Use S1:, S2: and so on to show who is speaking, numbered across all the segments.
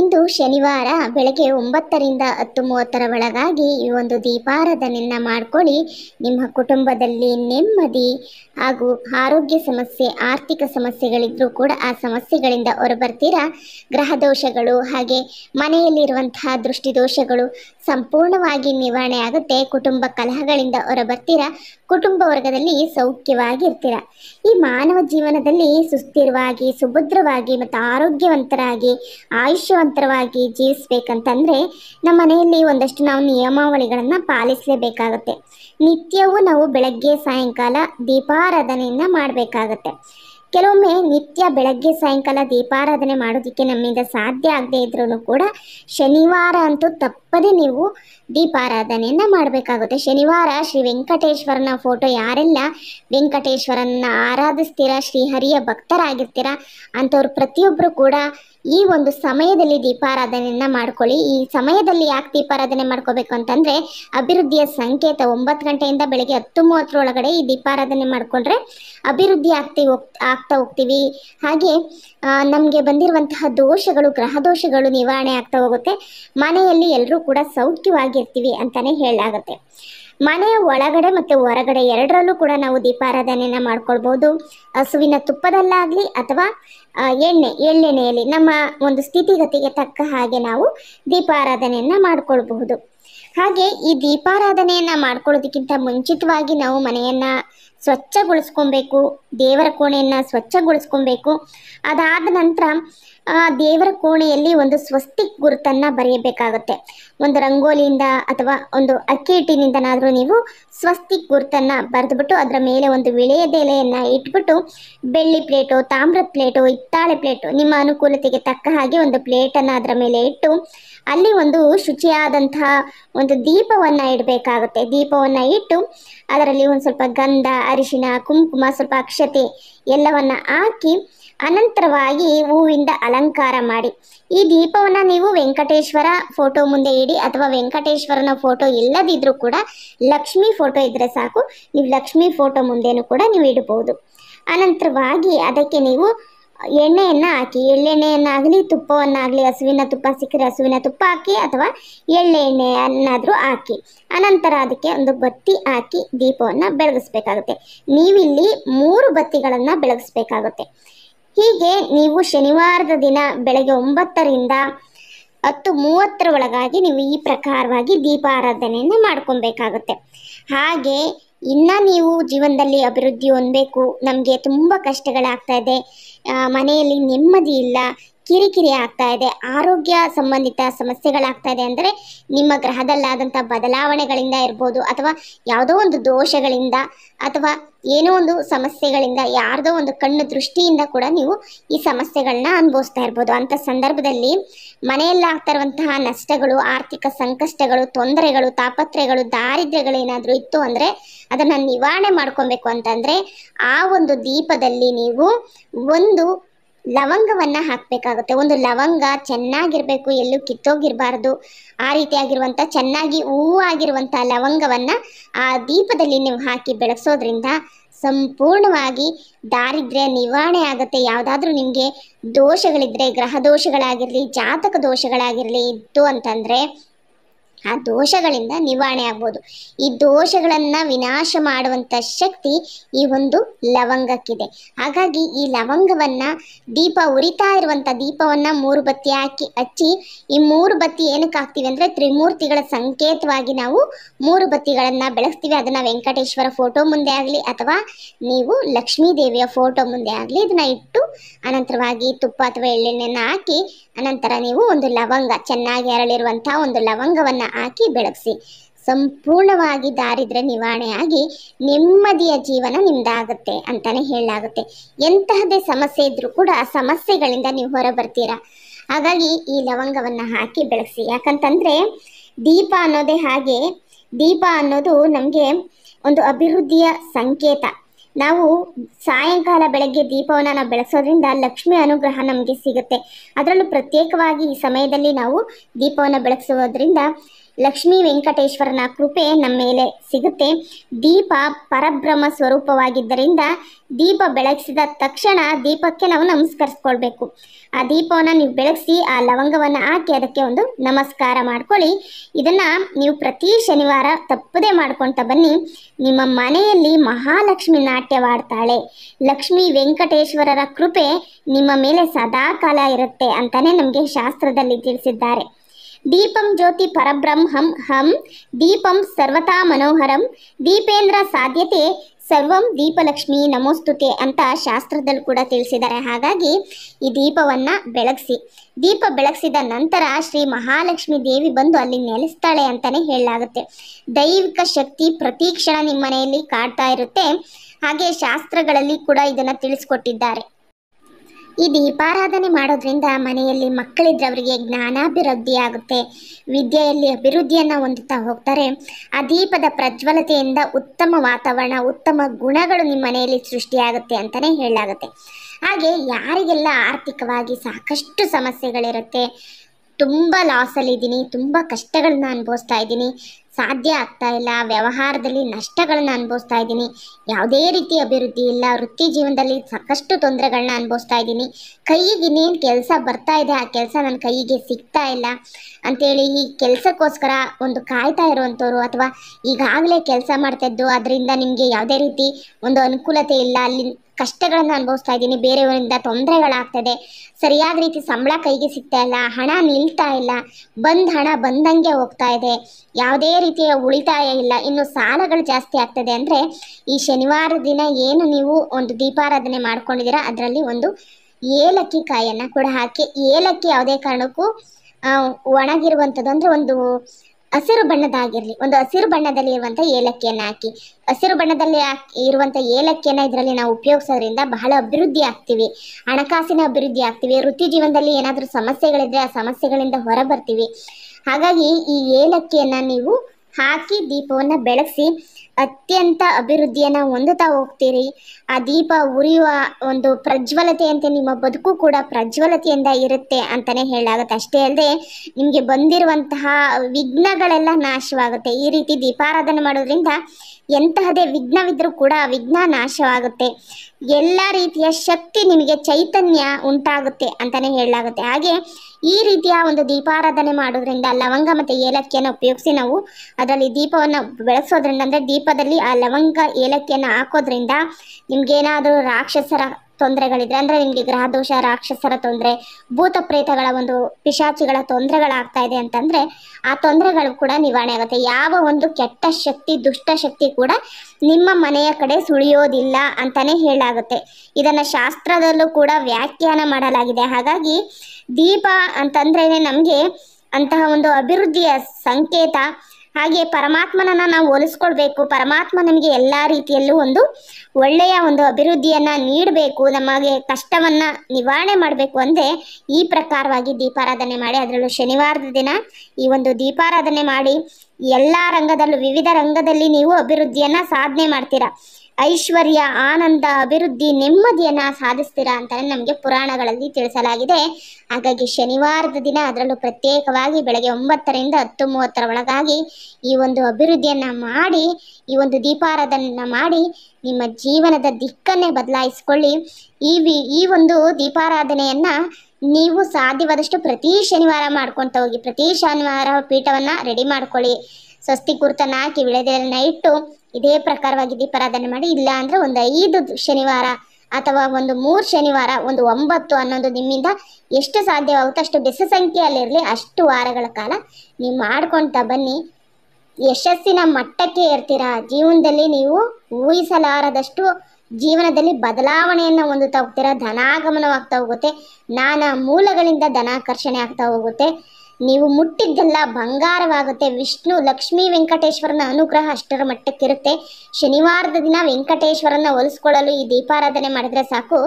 S1: ಇಂದು ಶನಿವಾರ ಬೆಳಗ್ಗೆ ಒಂಬತ್ತರಿಂದ ಹತ್ತು ಮೂವತ್ತರ ಒಳಗಾಗಿ ಈ ಒಂದು ದೀಪಾರಾಧನೆಯನ್ನು ಮಾಡ್ಕೊಳ್ಳಿ ನಿಮ್ಮ ಕುಟುಂಬದಲ್ಲಿ ನೆಮ್ಮದಿ ಹಾಗೂ ಆರೋಗ್ಯ ಸಮಸ್ಯೆ ಆರ್ಥಿಕ ಸಮಸ್ಯೆಗಳಿದ್ರೂ ಕೂಡ ಆ ಸಮಸ್ಯೆಗಳಿಂದ ಹೊರಬರ್ತೀರಾ ಗ್ರಹ ದೋಷಗಳು ಹಾಗೆ ಮನೆಯಲ್ಲಿರುವಂತಹ ದೃಷ್ಟಿದೋಷಗಳು ಸಂಪೂರ್ಣವಾಗಿ ನಿವಾರಣೆ ಆಗುತ್ತೆ ಕುಟುಂಬ ಕಲಹಗಳಿಂದ ಹೊರಬರ್ತೀರಾ ಕುಟುಂಬ ವರ್ಗದಲ್ಲಿ ಸೌಖ್ಯವಾಗಿ ಇರ್ತೀರ ಈ ಮಾನವ ಜೀವನದಲ್ಲಿ ಸುಸ್ಥಿರವಾಗಿ ಸುಭದ್ರವಾಗಿ ಮತ್ತು ಆರೋಗ್ಯವಂತರಾಗಿ ಆಯುಷ್ಯವಂತರವಾಗಿ ಜೀವಿಸಬೇಕಂತಂದರೆ ನಮ್ಮ ಮನೆಯಲ್ಲಿ ಒಂದಷ್ಟು ನಾವು ನಿಯಮಾವಳಿಗಳನ್ನು ಪಾಲಿಸಲೇಬೇಕಾಗುತ್ತೆ ನಿತ್ಯವೂ ನಾವು ಬೆಳಗ್ಗೆ ಸಾಯಂಕಾಲ ದೀಪಾರಾಧನೆಯನ್ನು ಮಾಡಬೇಕಾಗತ್ತೆ ಕೆಲವೊಮ್ಮೆ ನಿತ್ಯ ಬೆಳಗ್ಗೆ ಸಾಯಂಕಾಲ ದೀಪಾರಾಧನೆ ಮಾಡೋದಕ್ಕೆ ನಮ್ಮಿಂದ ಸಾಧ್ಯ ಆಗದೇ ಇದ್ರೂ ಕೂಡ ಶನಿವಾರ ಅಂತೂ ತಪ್ಪದೇ ನೀವು ದೀಪಾರಾಧನೆಯನ್ನು ಮಾಡಬೇಕಾಗುತ್ತೆ ಶನಿವಾರ ಶ್ರೀ ವೆಂಕಟೇಶ್ವರನ ಫೋಟೋ ಯಾರೆಲ್ಲ ವೆಂಕಟೇಶ್ವರನ ಶ್ರೀ ಶ್ರೀಹರಿಯ ಭಕ್ತರಾಗಿರ್ತೀರ ಅಂಥವ್ರು ಪ್ರತಿಯೊಬ್ಬರು ಕೂಡ ಈ ಒಂದು ಸಮಯದಲ್ಲಿ ದೀಪಾರಾಧನೆಯನ್ನು ಮಾಡ್ಕೊಳ್ಳಿ ಈ ಸಮಯದಲ್ಲಿ ಯಾಕೆ ದೀಪಾರಾಧನೆ ಮಾಡ್ಕೋಬೇಕು ಅಂತಂದರೆ ಅಭಿವೃದ್ಧಿಯ ಸಂಕೇತ ಒಂಬತ್ತು ಗಂಟೆಯಿಂದ ಬೆಳಗ್ಗೆ ಹತ್ತು ಮೂವತ್ತರೊಳಗಡೆ ಈ ದೀಪಾರಾಧನೆ ಮಾಡಿಕೊಂಡ್ರೆ ಅಭಿವೃದ್ಧಿ ಆಗ್ತಿ ಹೋಗ್ ಆಗ್ತಾ ಹೋಗ್ತೀವಿ ಹಾಗೆ ನಮಗೆ ಬಂದಿರುವಂತಹ ದೋಷಗಳು ಗ್ರಹ ದೋಷಗಳು ನಿವಾರಣೆ ಆಗ್ತಾ ಹೋಗುತ್ತೆ ಮನೆಯಲ್ಲಿ ಎಲ್ಲರೂ ಕೂಡ ಸೌಖ್ಯವಾಗಿರ್ತೀವಿ ಅಂತಾನೆ ಹೇಳಲಾಗುತ್ತೆ ಮನೆಯ ಒಳಗಡೆ ಮತ್ತು ಹೊರಗಡೆ ಎರಡರಲ್ಲೂ ಕೂಡ ನಾವು ದೀಪಾರಾಧನೆಯನ್ನು ಮಾಡ್ಕೊಳ್ಬೋದು ಹಸುವಿನ ತುಪ್ಪದಲ್ಲಾಗ್ಲಿ ಅಥವಾ ಎಣ್ಣೆ ಎಳ್ಳೆಣ್ಣೆಯಲ್ಲಿ ನಮ್ಮ ಒಂದು ಸ್ಥಿತಿಗತಿಗೆ ತಕ್ಕ ಹಾಗೆ ನಾವು ದೀಪಾರಾಧನೆಯನ್ನ ಮಾಡ್ಕೊಳ್ಬಹುದು ಹಾಗೆ ಈ ದೀಪಾರಾಧನೆಯನ್ನ ಮಾಡ್ಕೊಳ್ಳೋದಕ್ಕಿಂತ ಮುಂಚಿತವಾಗಿ ನಾವು ಮನೆಯನ್ನ ಸ್ವಚ್ಛಗೊಳಿಸ್ಕೊಬೇಕು ದೇವರ ಕೋಣೆಯನ್ನು ಸ್ವಚ್ಛಗೊಳಿಸ್ಕೊಬೇಕು ಅದಾದ ನಂತರ ಆ ದೇವರ ಕೋಣೆಯಲ್ಲಿ ಒಂದು ಸ್ವಸ್ತಿಕ್ ಗುರುತನ್ನ ಬರೆಯಬೇಕಾಗುತ್ತೆ ಒಂದು ರಂಗೋಲಿಯಿಂದ ಅಥವಾ ಒಂದು ಅಕ್ಕಿ ನೀವು ಸ್ವಸ್ತಿಕ್ ಗುರುತನ್ನ ಬರೆದ್ಬಿಟ್ಟು ಅದರ ಮೇಲೆ ಒಂದು ವಿಳೆಯದೆಲೆಯನ್ನು ಇಟ್ಬಿಟ್ಟು ಬೆಳ್ಳಿ ಪ್ಲೇಟು ತಾಮ್ರದ ಪ್ಲೇಟು ಹಿತ್ತಾಳೆ ಪ್ಲೇಟು ನಿಮ್ಮ ಅನುಕೂಲತೆಗೆ ತಕ್ಕ ಹಾಗೆ ಒಂದು ಪ್ಲೇಟನ್ನು ಅದರ ಮೇಲೆ ಇಟ್ಟು ಅಲ್ಲಿ ಒಂದು ಶುಚಿಯಾದಂತಹ ಒಂದು ದೀಪವನ್ನು ಇಡಬೇಕಾಗುತ್ತೆ ದೀಪವನ್ನು ಇಟ್ಟು ಅದರಲ್ಲಿ ಒಂದು ಸ್ವಲ್ಪ ಗಂಧ ಅರಿಶಿನ ಕುಂಕುಮ ಸ್ವಲ್ಪ ಅಕ್ಷತೆ ಎಲ್ಲವನ್ನು ಹಾಕಿ ಅನಂತರವಾಗಿ ಹೂವಿಂದ ಅಲ ಅಲಂಕಾರ ಮಾಡಿ ಈ ದೀಪವನ್ನು ನೀವು ವೆಂಕಟೇಶ್ವರ ಫೋಟೋ ಮುಂದೆ ಇಡಿ ಅಥವಾ ವೆಂಕಟೇಶ್ವರನ ಫೋಟೋ ಇಲ್ಲದಿದ್ದರೂ ಕೂಡ ಲಕ್ಷ್ಮಿ ಫೋಟೋ ಇದ್ದರೆ ಸಾಕು ನೀವು ಲಕ್ಷ್ಮಿ ಫೋಟೋ ಮುಂದೆನೂ ಕೂಡ ನೀವು ಇಡಬಹುದು ಅನಂತರವಾಗಿ ಅದಕ್ಕೆ ನೀವು ಎಣ್ಣೆಯನ್ನು ಹಾಕಿ ಎಳ್ಳೆಣ್ಣೆಯನ್ನಾಗಲಿ ತುಪ್ಪವನ್ನಾಗಲಿ ಹಸುವಿನ ತುಪ್ಪ ಸಿಕ್ಕರೆ ಹಸುವಿನ ತುಪ್ಪ ಹಾಕಿ ಅಥವಾ ಎಳ್ಳೆ ಎಣ್ಣೆಯನ್ನಾದರೂ ಹಾಕಿ ಅನಂತರ ಅದಕ್ಕೆ ಒಂದು ಬತ್ತಿ ಹಾಕಿ ದೀಪವನ್ನು ಬೆಳಗಿಸ್ಬೇಕಾಗುತ್ತೆ ನೀವಿಲ್ಲಿ ಮೂರು ಬತ್ತಿಗಳನ್ನು ಬೆಳಗಿಸ್ಬೇಕಾಗುತ್ತೆ ಹೀಗೆ ನೀವು ಶನಿವಾರದ ದಿನ ಬೆಳಗ್ಗೆ ಒಂಬತ್ತರಿಂದ ಹತ್ತು ಮೂವತ್ತರ ಒಳಗಾಗಿ ನೀವು ಈ ಪ್ರಕಾರವಾಗಿ ದೀಪಾರಾಧನೆಯನ್ನು ಮಾಡ್ಕೊಬೇಕಾಗುತ್ತೆ ಹಾಗೆ ಇನ್ನು ನೀವು ಜೀವನದಲ್ಲಿ ಅಭಿವೃದ್ಧಿ ಹೊಂದಬೇಕು ನಮಗೆ ತುಂಬ ಕಷ್ಟಗಳಾಗ್ತಾ ಇದೆ ಮನೆಯಲ್ಲಿ ನೆಮ್ಮದಿ ಇಲ್ಲ ಕಿರಿಕಿರಿ ಆಗ್ತಾ ಇದೆ ಆರೋಗ್ಯ ಸಂಬಂಧಿತ ಸಮಸ್ಯೆಗಳಾಗ್ತಾ ಇದೆ ಅಂದರೆ ನಿಮ್ಮ ಗ್ರಹದಲ್ಲಾದಂಥ ಬದಲಾವಣೆಗಳಿಂದ ಇರ್ಬೋದು ಅಥವಾ ಯಾವುದೋ ಒಂದು ದೋಷಗಳಿಂದ ಅಥವಾ ಏನೋ ಒಂದು ಸಮಸ್ಯೆಗಳಿಂದ ಯಾರದೋ ಒಂದು ಕಣ್ಣು ದೃಷ್ಟಿಯಿಂದ ಕೂಡ ನೀವು ಈ ಸಮಸ್ಯೆಗಳನ್ನ ಅನುಭವಿಸ್ತಾ ಇರ್ಬೋದು ಅಂಥ ಸಂದರ್ಭದಲ್ಲಿ ಮನೆಯಲ್ಲಾಗ್ತಾ ಇರುವಂತಹ ನಷ್ಟಗಳು ಆರ್ಥಿಕ ಸಂಕಷ್ಟಗಳು ತೊಂದರೆಗಳು ತಾಪತ್ರೆಗಳು ದಾರಿದ್ರ್ಯಗಳು ಏನಾದರೂ ಇತ್ತು ಅಂದರೆ ಅದನ್ನು ನಿವಾರಣೆ ಮಾಡ್ಕೊಬೇಕು ಅಂತಂದರೆ ಆ ಒಂದು ದೀಪದಲ್ಲಿ ನೀವು ಒಂದು ಲವಂಗವನ್ನು ಹಾಕಬೇಕಾಗುತ್ತೆ ಒಂದು ಲವಂಗ ಚೆನ್ನಾಗಿರಬೇಕು ಎಲ್ಲೂ ಕಿತ್ತೋಗಿರಬಾರ್ದು ಆ ರೀತಿಯಾಗಿರುವಂಥ ಚೆನ್ನಾಗಿ ಹೂವು ಲವಂಗವನ್ನು ಆ ದೀಪದಲ್ಲಿ ನೀವು ಹಾಕಿ ಬೆಳೆಸೋದ್ರಿಂದ ಸಂಪೂರ್ಣವಾಗಿ ದಾರಿದ್ರ್ಯ ನಿವಾರಣೆ ಆಗುತ್ತೆ ಯಾವುದಾದ್ರೂ ನಿಮಗೆ ದೋಷಗಳಿದ್ದರೆ ಗ್ರಹ ದೋಷಗಳಾಗಿರಲಿ ಜಾತಕ ದೋಷಗಳಾಗಿರಲಿ ಇತ್ತು ಅಂತಂದರೆ ಆ ದೋಷಗಳಿಂದ ನಿವಾರಣೆ ಆಗ್ಬೋದು ಈ ದೋಷಗಳನ್ನು ವಿನಾಶ ಮಾಡುವಂಥ ಶಕ್ತಿ ಈ ಒಂದು ಲವಂಗಕ್ಕಿದೆ ಹಾಗಾಗಿ ಈ ಲವಂಗವನ್ನು ದೀಪ ಉರಿತಾ ಇರುವಂಥ ದೀಪವನ್ನು ಮೂರು ಬತ್ತಿ ಹಾಕಿ ಹಚ್ಚಿ ಈ ಮೂರು ಬತ್ತಿ ಏನಕ್ಕೆ ಹಾಕ್ತೀವಿ ಅಂದರೆ ತ್ರಿಮೂರ್ತಿಗಳ ಸಂಕೇತವಾಗಿ ನಾವು ಮೂರು ಬತ್ತಿಗಳನ್ನು ಬೆಳೆಸ್ತೀವಿ ಅದನ್ನು ವೆಂಕಟೇಶ್ವರ ಫೋಟೋ ಮುಂದೆ ಆಗಲಿ ಅಥವಾ ನೀವು ಲಕ್ಷ್ಮೀ ದೇವಿಯ ಫೋಟೋ ಮುಂದೆ ಆಗಲಿ ಇದನ್ನು ಇಟ್ಟು ಅನಂತರವಾಗಿ ತುಪ್ಪ ಅಥವಾ ಎಳ್ಳೆಣ್ಣೆಯನ್ನು ಹಾಕಿ ಅನಂತರ ನೀವು ಒಂದು ಲವಂಗ ಚೆನ್ನಾಗಿ ಅರಳಿರುವಂಥ ಒಂದು ಲವಂಗವನ್ನು ಹಾಕಿ ಬೆಳಗಿಸಿ ಸಂಪೂರ್ಣವಾಗಿ ದಾರಿದ್ರ ನಿವಾರಣೆಯಾಗಿ ನೆಮ್ಮದಿಯ ಜೀವನ ನಿಮ್ದಾಗುತ್ತೆ ಅಂತಲೇ ಹೇಳಲಾಗುತ್ತೆ ಎಂತಹದೇ ಸಮಸ್ಯೆ ಇದ್ದರೂ ಕೂಡ ಆ ಸಮಸ್ಯೆಗಳಿಂದ ನೀವು ಹೊರ ಹಾಗಾಗಿ ಈ ಲವಂಗವನ್ನು ಹಾಕಿ ಬೆಳೆಸಿ ಯಾಕಂತಂದರೆ ದೀಪ ಅನ್ನೋದೇ ಹಾಗೆ ದೀಪ ಅನ್ನೋದು ನಮಗೆ ಒಂದು ಅಭಿವೃದ್ಧಿಯ ಸಂಕೇತ ನಾವು ಸಾಯಂಕಾಲ ಬೆಳಗ್ಗೆ ದೀಪವನ್ನು ನಾವು ಬೆಳೆಸೋದ್ರಿಂದ ಲಕ್ಷ್ಮಿ ಅನುಗ್ರಹ ನಮಗೆ ಸಿಗುತ್ತೆ ಅದರಲ್ಲೂ ಪ್ರತ್ಯೇಕವಾಗಿ ಈ ಸಮಯದಲ್ಲಿ ನಾವು ದೀಪವನ್ನು ಬೆಳೆಸೋದ್ರಿಂದ ಲಕ್ಷ್ಮೀ ವೆಂಕಟೇಶ್ವರನ ಕೃಪೆ ನಮ್ಮ ಮೇಲೆ ಸಿಗುತ್ತೆ ದೀಪ ಪರಬ್ರಹ್ಮ ಸ್ವರೂಪವಾಗಿದ್ದರಿಂದ ದೀಪ ಬೆಳಗಿಸಿದ ತಕ್ಷಣ ದೀಪಕ್ಕೆ ನಾವು ನಮಸ್ಕರಿಸ್ಕೊಳ್ಬೇಕು ಆ ದೀಪವನ್ನು ನೀವು ಬೆಳಗಿಸಿ ಆ ಲವಂಗವನ್ನು ಹಾಕಿ ಅದಕ್ಕೆ ಒಂದು ನಮಸ್ಕಾರ ಮಾಡ್ಕೊಳ್ಳಿ ಇದನ್ನು ನೀವು ಪ್ರತಿ ಶನಿವಾರ ತಪ್ಪದೇ ಮಾಡ್ಕೊತಾ ಬನ್ನಿ ನಿಮ್ಮ ಮನೆಯಲ್ಲಿ ಮಹಾಲಕ್ಷ್ಮಿ ನಾಟ್ಯವಾಡ್ತಾಳೆ ಲಕ್ಷ್ಮೀ ವೆಂಕಟೇಶ್ವರರ ಕೃಪೆ ನಿಮ್ಮ ಮೇಲೆ ಸದಾಕಾಲ ಇರುತ್ತೆ ಅಂತಲೇ ನಮಗೆ ಶಾಸ್ತ್ರದಲ್ಲಿ ತಿಳಿಸಿದ್ದಾರೆ ದೀಪಂ ಜ್ಯೋತಿ ಪರಬ್ರಹ್ಮಂ ಹಂ ದೀಪಂ ಸರ್ವತಾ ಮನೋಹರಂ ದೀಪೇಂದ್ರ ಸಾಧ್ಯತೆ ಸರ್ವಂ ದೀಪಲಕ್ಷ್ಮಿ ನಮೋಸ್ತುತೆ ಅಂತ ಶಾಸ್ತ್ರದಲ್ಲಿ ಕೂಡ ತಿಳಿಸಿದ್ದಾರೆ ಹಾಗಾಗಿ ಈ ದೀಪವನ್ನು ಬೆಳಗಿಸಿ ದೀಪ ಬೆಳಗಿಸಿದ ನಂತರ ಶ್ರೀ ಮಹಾಲಕ್ಷ್ಮಿ ದೇವಿ ಬಂದು ಅಲ್ಲಿ ನೆಲೆಸ್ತಾಳೆ ಅಂತಲೇ ಹೇಳಲಾಗುತ್ತೆ ದೈವಿಕ ಶಕ್ತಿ ಪ್ರತೀಕ್ಷಣ ನಿಮ್ಮ ಮನೆಯಲ್ಲಿ ಕಾಡ್ತಾ ಇರುತ್ತೆ ಹಾಗೆ ಶಾಸ್ತ್ರಗಳಲ್ಲಿ ಕೂಡ ಇದನ್ನು ತಿಳಿಸ್ಕೊಟ್ಟಿದ್ದಾರೆ ಈ ದೀಪಾರಾಧನೆ ಮಾಡೋದ್ರಿಂದ ಮನೆಯಲ್ಲಿ ಮಕ್ಕಳಿದ್ರೆ ಅವರಿಗೆ ಜ್ಞಾನಾಭಿವೃದ್ಧಿ ಆಗುತ್ತೆ ವಿದ್ಯೆಯಲ್ಲಿ ಅಭಿವೃದ್ಧಿಯನ್ನು ಹೊಂದುತ್ತಾ ಹೋಗ್ತಾರೆ ಆ ದೀಪದ ಪ್ರಜ್ವಲತೆಯಿಂದ ಉತ್ತಮ ವಾತಾವರಣ ಉತ್ತಮ ಗುಣಗಳು ನಿಮ್ಮ ಮನೆಯಲ್ಲಿ ಸೃಷ್ಟಿಯಾಗುತ್ತೆ ಅಂತಲೇ ಹೇಳಲಾಗುತ್ತೆ ಹಾಗೆ ಯಾರಿಗೆಲ್ಲ ಆರ್ಥಿಕವಾಗಿ ಸಾಕಷ್ಟು ಸಮಸ್ಯೆಗಳಿರುತ್ತೆ ತುಂಬ ಲಾಸಲ್ಲಿದ್ದೀನಿ ತುಂಬ ಕಷ್ಟಗಳನ್ನ ಅನುಭವಿಸ್ತಾ ಇದ್ದೀನಿ ಸಾಧ್ಯ ಆಗ್ತಾ ಇಲ್ಲ ವ್ಯವಹಾರದಲ್ಲಿ ನಷ್ಟಗಳನ್ನ ಅನುಭವಿಸ್ತಾ ಇದ್ದೀನಿ ಯಾವುದೇ ರೀತಿ ಅಭಿವೃದ್ಧಿ ಇಲ್ಲ ವೃತ್ತಿ ಜೀವನದಲ್ಲಿ ಸಾಕಷ್ಟು ತೊಂದರೆಗಳನ್ನ ಅನುಭವಿಸ್ತಾ ಇದ್ದೀನಿ ಕೈಗೆ ಇನ್ನೇನು ಕೆಲಸ ಬರ್ತಾ ಇದೆ ಆ ಕೆಲಸ ನನ್ನ ಕೈಗೆ ಸಿಗ್ತಾ ಇಲ್ಲ ಅಂತೇಳಿ ಈ ಕೆಲಸಕ್ಕೋಸ್ಕರ ಒಂದು ಕಾಯ್ತಾ ಇರುವಂಥವ್ರು ಅಥವಾ ಈಗಾಗಲೇ ಕೆಲಸ ಇದ್ದು ಅದರಿಂದ ನಿಮಗೆ ಯಾವುದೇ ರೀತಿ ಒಂದು ಅನುಕೂಲತೆ ಇಲ್ಲ ಅಲ್ಲಿ ಕಷ್ಟಗಳನ್ನು ಅನುಭವಿಸ್ತಾ ಇದ್ದೀನಿ ಬೇರೆಯವರಿಂದ ತೊಂದರೆಗಳಾಗ್ತದೆ ಸರಿಯಾದ ರೀತಿ ಸಂಬಳ ಕೈಗೆ ಸಿಗ್ತಾ ಇಲ್ಲ ಹಣ ನಿಲ್ತಾ ಇಲ್ಲ ಬಂದ ಹಣ ಬಂದಂಗೆ ಹೋಗ್ತಾ ಇದೆ ಯಾವುದೇ ರೀತಿಯ ಉಳಿತಾಯ ಇಲ್ಲ ಇನ್ನು ಸಾಲಗಳು ಜಾಸ್ತಿ ಆಗ್ತದೆ ಅಂದರೆ ಈ ಶನಿವಾರ ದಿನ ಏನು ನೀವು ಒಂದು ದೀಪಾರಾಧನೆ ಮಾಡ್ಕೊಂಡಿದ್ದೀರಾ ಅದರಲ್ಲಿ ಒಂದು ಏಲಕ್ಕಿ ಕಾಯನ್ನು ಕೂಡ ಹಾಕಿ ಏಲಕ್ಕಿ ಯಾವುದೇ ಕಾರಣಕ್ಕೂ ಒಣಗಿರುವಂಥದ್ದು ಅಂದರೆ ಒಂದು ಹಸಿರು ಬಣ್ಣದಾಗಿರಲಿ ಒಂದು ಹಸಿರು ಬಣ್ಣದಲ್ಲಿ ಇರುವಂಥ ಏಲಕ್ಕಿಯನ್ನು ಹಾಕಿ ಹಸಿರು ಬಣ್ಣದಲ್ಲಿ ಇರುವಂಥ ಏಲಕ್ಕಿಯನ್ನು ಇದರಲ್ಲಿ ನಾವು ಉಪಯೋಗಿಸೋದ್ರಿಂದ ಬಹಳ ಅಭಿವೃದ್ಧಿ ಆಗ್ತೀವಿ ಹಣಕಾಸಿನ ಅಭಿವೃದ್ಧಿ ಆಗ್ತೀವಿ ವೃತ್ತಿ ಜೀವನದಲ್ಲಿ ಏನಾದರೂ ಸಮಸ್ಯೆಗಳಿದ್ರೆ ಆ ಸಮಸ್ಯೆಗಳಿಂದ ಹೊರ ಬರ್ತೀವಿ ಹಾಗಾಗಿ ಈ ಏಲಕ್ಕಿಯನ್ನು ನೀವು ಹಾಕಿ ದೀಪವನ್ನ ಬೆಳಗಿಸಿ ಅತ್ಯಂತ ಅಭಿವೃದ್ಧಿಯನ್ನು ಹೊಂದುತ್ತಾ ಹೋಗ್ತೀರಿ ಆ ದೀಪ ಉರಿಯುವ ಒಂದು ಪ್ರಜ್ವಲತೆಯಂತೆ ನಿಮ್ಮ ಬದುಕು ಕೂಡ ಪ್ರಜ್ವಲತೆಯಿಂದ ಇರುತ್ತೆ ಅಂತಲೇ ಹೇಳಾಗುತ್ತೆ ಅಷ್ಟೇ ಅಲ್ಲದೆ ನಿಮಗೆ ಬಂದಿರುವಂತಹ ವಿಘ್ನಗಳೆಲ್ಲ ನಾಶವಾಗುತ್ತೆ ಈ ರೀತಿ ದೀಪಾರಾಧನೆ ಮಾಡೋದ್ರಿಂದ ಎಂತಹದೇ ವಿಘ್ನವಿದ್ದರೂ ಕೂಡ ವಿಘ್ನ ನಾಶವಾಗುತ್ತೆ ಎಲ್ಲ ರೀತಿಯ ಶಕ್ತಿ ನಿಮಗೆ ಚೈತನ್ಯ ಉಂಟಾಗುತ್ತೆ ಅಂತಲೇ ಹೇಳಲಾಗುತ್ತೆ ಹಾಗೆ ಈ ರೀತಿಯ ಒಂದು ದೀಪಾರಾಧನೆ ಮಾಡೋದ್ರಿಂದ ಲವಂಗ ಮತ್ತು ಏಲಕ್ಕಿಯನ್ನು ಉಪಯೋಗಿಸಿ ನಾವು ಅದರಲ್ಲಿ ದೀಪವನ್ನು ಬೆಳೆಸೋದ್ರಿಂದ ಅಂದರೆ ದೀಪ ದೀಪದಲ್ಲಿ ಆ ಲವಂಗ ಏಲಕ್ಕಿಯನ್ನು ಹಾಕೋದ್ರಿಂದ ನಿಮ್ಗೇನಾದರೂ ರಾಕ್ಷಸರ ತೊಂದರೆಗಳಿದ್ರೆ ಅಂದರೆ ನಿಮಗೆ ದೋಷ ರಾಕ್ಷಸರ ತೊಂದರೆ ಭೂತ ಪ್ರೇತಗಳ ಒಂದು ಪಿಶಾಚಿಗಳ ತೊಂದರೆಗಳಾಗ್ತಾ ಇದೆ ಅಂತಂದರೆ ಆ ತೊಂದರೆಗಳು ಕೂಡ ನಿವಾರಣೆ ಆಗುತ್ತೆ ಯಾವ ಒಂದು ಕೆಟ್ಟ ಶಕ್ತಿ ದುಷ್ಟ ಶಕ್ತಿ ಕೂಡ ನಿಮ್ಮ ಮನೆಯ ಕಡೆ ಸುಳಿಯೋದಿಲ್ಲ ಅಂತಲೇ ಹೇಳಾಗುತ್ತೆ ಇದನ್ನು ಶಾಸ್ತ್ರದಲ್ಲೂ ಕೂಡ ವ್ಯಾಖ್ಯಾನ ಮಾಡಲಾಗಿದೆ ಹಾಗಾಗಿ ದೀಪ ಅಂತಂದ್ರೇ ನಮಗೆ ಅಂತಹ ಒಂದು ಅಭಿವೃದ್ಧಿಯ ಸಂಕೇತ ಹಾಗೆ ಪರಮಾತ್ಮನನ್ನ ನಾವು ಹೋಲಿಸ್ಕೊಳ್ಬೇಕು ಪರಮಾತ್ಮ ನಮಗೆ ಎಲ್ಲ ರೀತಿಯಲ್ಲೂ ಒಂದು ಒಳ್ಳೆಯ ಒಂದು ಅಭಿವೃದ್ಧಿಯನ್ನು ನೀಡಬೇಕು ನಮಗೆ ಕಷ್ಟವನ್ನು ನಿವಾರಣೆ ಮಾಡಬೇಕು ಅಂದರೆ ಈ ಪ್ರಕಾರವಾಗಿ ದೀಪಾರಾಧನೆ ಮಾಡಿ ಅದರಲ್ಲೂ ಶನಿವಾರದ ದಿನ ಈ ಒಂದು ದೀಪಾರಾಧನೆ ಮಾಡಿ ಎಲ್ಲ ರಂಗದಲ್ಲೂ ವಿವಿಧ ರಂಗದಲ್ಲಿ ನೀವು ಅಭಿವೃದ್ಧಿಯನ್ನು ಸಾಧನೆ ಮಾಡ್ತೀರಾ ಐಶ್ವರ್ಯ ಆನಂದ ಅಭಿವೃದ್ಧಿ ನೆಮ್ಮದಿಯನ್ನು ಸಾಧಿಸ್ತೀರಾ ಅಂತಲೇ ನಮಗೆ ಪುರಾಣಗಳಲ್ಲಿ ತಿಳಿಸಲಾಗಿದೆ ಹಾಗಾಗಿ ಶನಿವಾರದ ದಿನ ಅದರಲ್ಲೂ ಪ್ರತ್ಯೇಕವಾಗಿ ಬೆಳಗ್ಗೆ ಒಂಬತ್ತರಿಂದ ಹತ್ತು ಮೂವತ್ತರ ಒಳಗಾಗಿ ಈ ಒಂದು ಅಭಿವೃದ್ಧಿಯನ್ನು ಮಾಡಿ ಈ ಒಂದು ದೀಪಾರಾಧನೆಯನ್ನು ಮಾಡಿ ನಿಮ್ಮ ಜೀವನದ ದಿಕ್ಕನ್ನೇ ಬದಲಾಯಿಸ್ಕೊಳ್ಳಿ ಈ ವಿ ಈ ಒಂದು ದೀಪಾರಾಧನೆಯನ್ನು ನೀವು ಸಾಧ್ಯವಾದಷ್ಟು ಪ್ರತಿ ಶನಿವಾರ ಮಾಡ್ಕೊತ ಹೋಗಿ ಪ್ರತಿ ಶನಿವಾರ ಪೀಠವನ್ನು ರೆಡಿ ಮಾಡ್ಕೊಳ್ಳಿ ಸ್ವಸ್ತಿ ಕುರ್ತನ ಹಾಕಿ ವಿಳೆದೆರನ್ನ ಇಟ್ಟು ಇದೇ ಪ್ರಕಾರವಾಗಿ ದೀಪಾರಾಧನೆ ಮಾಡಿ ಇಲ್ಲ ಅಂದರೆ ಒಂದು ಐದು ಶನಿವಾರ ಅಥವಾ ಒಂದು ಮೂರು ಶನಿವಾರ ಒಂದು ಒಂಬತ್ತು ಅನ್ನೋದು ನಿಮ್ಮಿಂದ ಎಷ್ಟು ಸಾಧ್ಯವಾಗುತ್ತೋ ಅಷ್ಟು ಬೆಸ ಸಂಖ್ಯೆಯಲ್ಲಿರಲಿ ಅಷ್ಟು ವಾರಗಳ ಕಾಲ ನೀವು ಮಾಡ್ಕೊಳ್ತಾ ಬನ್ನಿ ಯಶಸ್ಸಿನ ಮಟ್ಟಕ್ಕೆ ಇರ್ತೀರಾ ಜೀವನದಲ್ಲಿ ನೀವು ಊಹಿಸಲಾರದಷ್ಟು ಜೀವನದಲ್ಲಿ ಬದಲಾವಣೆಯನ್ನು ಹೊಂದುತ್ತಾ ಹೋಗ್ತೀರಾ ಧನಾಗಮನವಾಗ್ತಾ ಹೋಗುತ್ತೆ ನಾನಾ ಮೂಲಗಳಿಂದ ಧನಾಕರ್ಷಣೆ ಆಗ್ತಾ ಹೋಗುತ್ತೆ ನೀವು ಮುಟ್ಟಿದ್ದೆಲ್ಲ ಬಂಗಾರವಾಗುತ್ತೆ ವಿಷ್ಣು ಲಕ್ಷ್ಮೀ ವೆಂಕಟೇಶ್ವರನ ಅನುಗ್ರಹ ಅಷ್ಟರ ಮಟ್ಟಕ್ಕಿರುತ್ತೆ ಶನಿವಾರದ ದಿನ ವೆಂಕಟೇಶ್ವರನ ಒಲಿಸ್ಕೊಳ್ಳಲು ಈ ದೀಪಾರಾಧನೆ ಮಾಡಿದ್ರೆ ಸಾಕು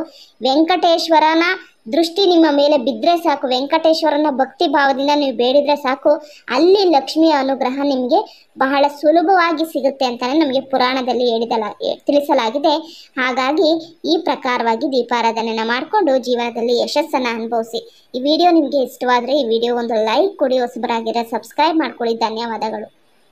S1: ವೆಂಕಟೇಶ್ವರನ ದೃಷ್ಟಿ ನಿಮ್ಮ ಮೇಲೆ ಬಿದ್ದರೆ ಸಾಕು ವೆಂಕಟೇಶ್ವರನ ಭಕ್ತಿ ಭಾವದಿಂದ ನೀವು ಬೇಡಿದರೆ ಸಾಕು ಅಲ್ಲಿ ಲಕ್ಷ್ಮಿಯ ಅನುಗ್ರಹ ನಿಮಗೆ ಬಹಳ ಸುಲಭವಾಗಿ ಸಿಗುತ್ತೆ ಅಂತಲೇ ನಮಗೆ ಪುರಾಣದಲ್ಲಿ ಹೇಳಿದಲ ತಿಳಿಸಲಾಗಿದೆ ಹಾಗಾಗಿ ಈ ಪ್ರಕಾರವಾಗಿ ದೀಪಾರಾಧನೆನ ಮಾಡಿಕೊಂಡು ಜೀವನದಲ್ಲಿ ಯಶಸ್ಸನ್ನು ಅನುಭವಿಸಿ ಈ ವಿಡಿಯೋ ನಿಮಗೆ ಇಷ್ಟವಾದರೆ ಈ ವಿಡಿಯೋ ಒಂದು ಲೈಕ್ ಕೊಡಿ ಹೊಸಬರಾಗಿರೋ ಸಬ್ಸ್ಕ್ರೈಬ್ ಮಾಡ್ಕೊಳ್ಳಿ ಧನ್ಯವಾದಗಳು